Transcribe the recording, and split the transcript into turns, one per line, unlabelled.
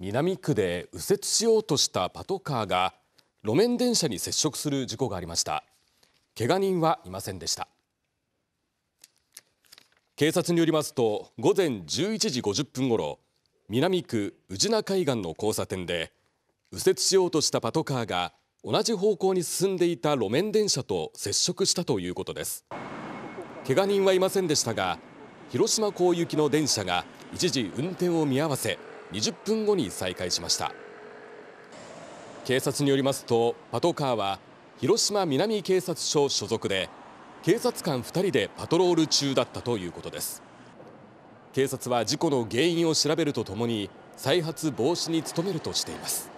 南区で右折しようとしたパトカーが路面電車に接触する事故がありました怪我人はいませんでした警察によりますと午前11時50分ごろ南区宇品海岸の交差点で右折しようとしたパトカーが同じ方向に進んでいた路面電車と接触したということです怪我人はいませんでしたが広島港行きの電車が一時運転を見合わせ20分後に再開しました警察によりますとパトカーは広島南警察署所属で警察官2人でパトロール中だったということです警察は事故の原因を調べるとともに再発防止に努めるとしています